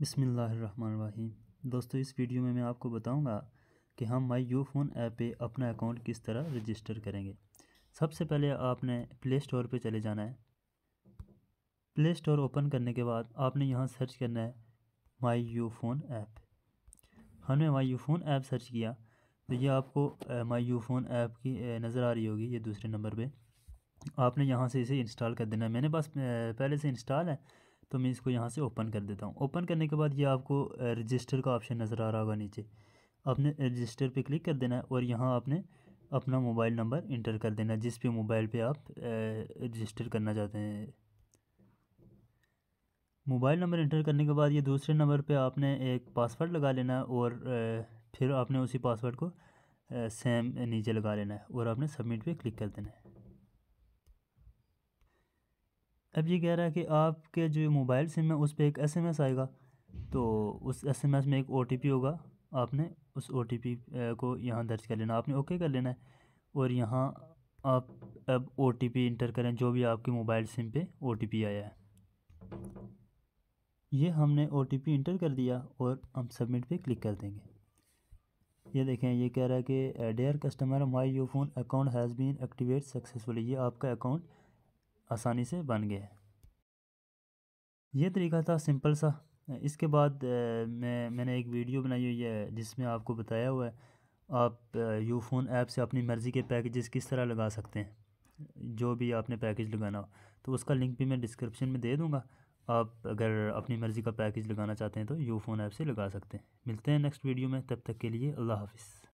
बिसमीम दोस्तों इस वीडियो में मैं आपको बताऊंगा कि हम माई यू फ़ोन ऐप पे अपना अकाउंट किस तरह रजिस्टर करेंगे सबसे पहले आपने प्ले स्टोर पर चले जाना है प्ले स्टोर ओपन करने के बाद आपने यहाँ सर्च करना है माई यू फ़ोन ऐप हमने my U phone app search किया तो ये आपको माई यू फ़ोन ऐप की नज़र आ रही होगी ये दूसरे नंबर पर आपने यहाँ से इसे इंस्टॉल कर देना है मैंने पास पहले से इंस्टॉल है तो मैं इसको यहाँ से ओपन कर देता हूँ ओपन करने के बाद ये आपको रजिस्टर का ऑप्शन नज़र आ रहा होगा नीचे आपने रजिस्टर पे क्लिक कर देना है और यहाँ आपने अपना मोबाइल नंबर इंटर कर देना है जिस भी मोबाइल पे आप रजिस्टर करना चाहते हैं मोबाइल नंबर इंटर करने के बाद ये दूसरे नंबर पे आपने एक पासवर्ड लगा लेना है और फिर आपने उसी पासवर्ड को सेम नीचे लगा लेना है और आपने सबमिट पे क्लिक कर देना है अब ये कह रहा है कि आपके जो मोबाइल सिम है उस पर एक एसएमएस आएगा तो उस एसएमएस में एक ओटीपी होगा आपने उस ओटीपी को यहाँ दर्ज कर लेना आपने ओके कर लेना है और यहाँ आप अब ओटीपी इंटर करें जो भी आपके मोबाइल सिम पे ओटीपी आया है ये हमने ओटीपी इंटर कर दिया और हम सबमिट पे क्लिक कर देंगे ये देखें ये कह रहा है कि dear customer my your phone account has been activate successfully ये आपका अकाउंट आसानी से बन गया है ये तरीका था सिंपल सा इसके बाद मैं मैंने एक वीडियो बनाई हुई है जिसमें आपको बताया हुआ है आप यू फ़ोन ऐप से अपनी मर्ज़ी के पैकेजेस किस तरह लगा सकते हैं जो भी आपने पैकेज लगाना हो तो उसका लिंक भी मैं डिस्क्रिप्शन में दे दूँगा आप अगर अपनी मर्ज़ी का पैकेज लगाना चाहते हैं तो यू फ़ोन ऐप से लगा सकते हैं मिलते हैं नेक्स्ट वीडियो में तब तक के लिए अल्लाह हाफिज़